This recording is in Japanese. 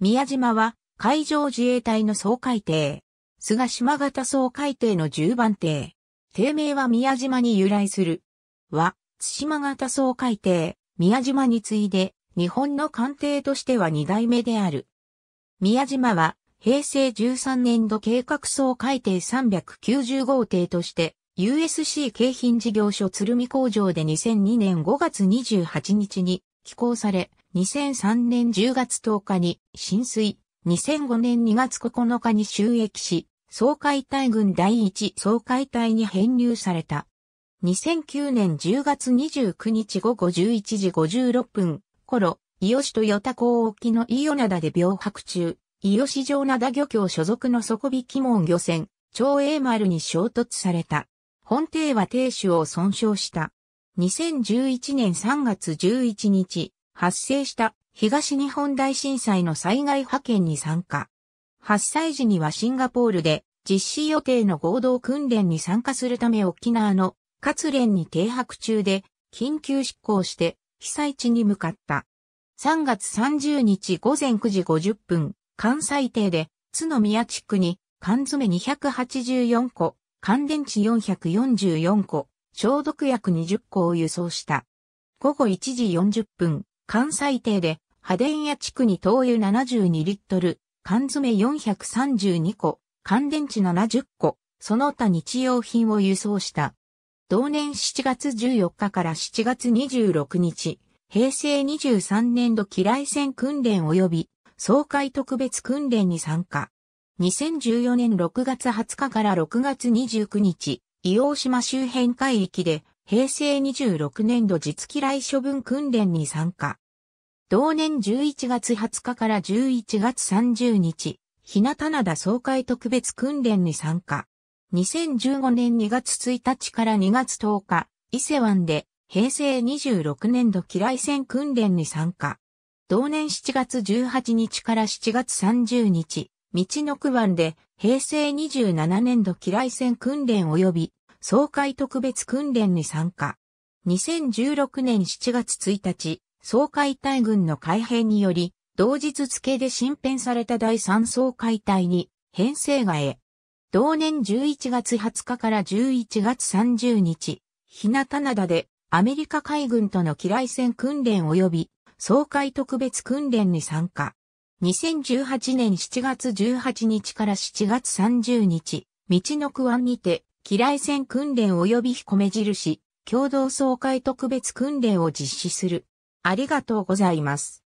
宮島は海上自衛隊の総海艇。菅島型総海艇の10番艇。艇名は宮島に由来する。は、津島型総海艇、宮島に次いで、日本の艦艇としては2代目である。宮島は、平成13年度計画総海艇390号艇として、USC 京浜事業所鶴見工場で2002年5月28日に、寄港され、2003年10月10日に浸水、2005年2月9日に収益し、総海大軍第1総海大に編入された。2009年10月29日午後11時56分頃、伊予市と与田港沖の伊予灘で病白中、伊予市場灘漁協所属の底引き門漁船、長英丸に衝突された。本艇は艇首を損傷した。2011年3月11日、発生した東日本大震災の災害派遣に参加。発災時にはシンガポールで実施予定の合同訓練に参加するため沖縄の活連に停泊中で緊急執行して被災地に向かった。3月30日午前9時50分、関西艇で津の宮地区に缶詰284個、乾電池444個、消毒薬20個を輸送した。午後1時40分、関西艇で、波電屋地区に灯油72リットル、缶詰432個、乾電池70個、その他日用品を輸送した。同年7月14日から7月26日、平成23年度機雷戦訓練及び総会特別訓練に参加。2014年6月20日から6月29日、伊黄島周辺海域で平成26年度実機い処分訓練に参加。同年11月20日から11月30日、日向灘総会特別訓練に参加。2015年2月1日から2月10日、伊勢湾で平成26年度機雷戦訓練に参加。同年7月18日から7月30日、道の区湾で平成27年度機雷戦訓練及び総会特別訓練に参加。2016年7月1日、総会隊軍の改編により、同日付で新編された第3総会隊に編成がへ。同年11月20日から11月30日、日向灘でアメリカ海軍との機雷戦訓練及び総会特別訓練に参加。2018年7月18日から7月30日、道の区湾にて機雷戦訓練及び彦目印、共同総会特別訓練を実施する。ありがとうございます。